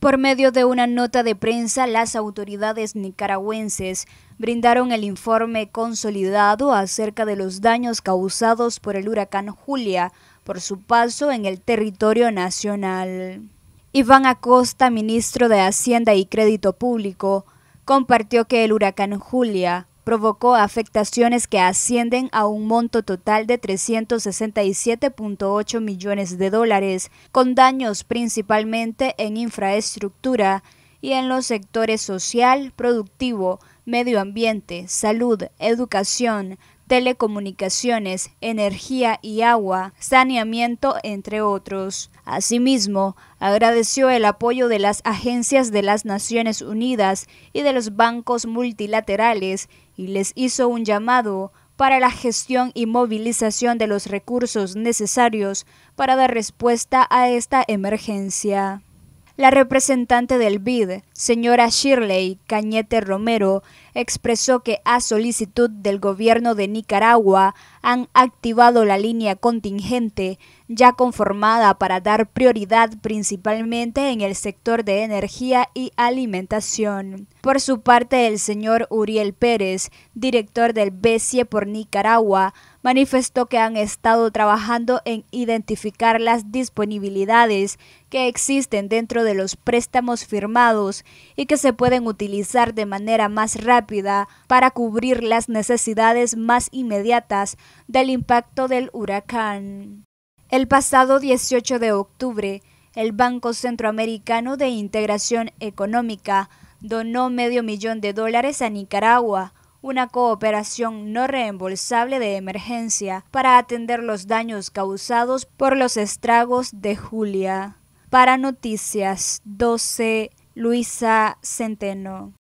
Por medio de una nota de prensa, las autoridades nicaragüenses brindaron el informe consolidado acerca de los daños causados por el huracán Julia por su paso en el territorio nacional. Iván Acosta, ministro de Hacienda y Crédito Público, compartió que el huracán Julia provocó afectaciones que ascienden a un monto total de 367.8 millones de dólares, con daños principalmente en infraestructura y en los sectores social, productivo, medio ambiente, salud, educación, telecomunicaciones, energía y agua, saneamiento, entre otros. Asimismo, agradeció el apoyo de las agencias de las Naciones Unidas y de los bancos multilaterales y les hizo un llamado para la gestión y movilización de los recursos necesarios para dar respuesta a esta emergencia. La representante del BID, señora Shirley Cañete Romero, expresó que a solicitud del gobierno de Nicaragua han activado la línea contingente ya conformada para dar prioridad principalmente en el sector de energía y alimentación. Por su parte, el señor Uriel Pérez, director del BCE por Nicaragua, manifestó que han estado trabajando en identificar las disponibilidades que existen dentro de los préstamos firmados y que se pueden utilizar de manera más rápida para cubrir las necesidades más inmediatas del impacto del huracán. El pasado 18 de octubre, el Banco Centroamericano de Integración Económica donó medio millón de dólares a Nicaragua, una cooperación no reembolsable de emergencia para atender los daños causados por los estragos de Julia. Para Noticias 12, Luisa Centeno.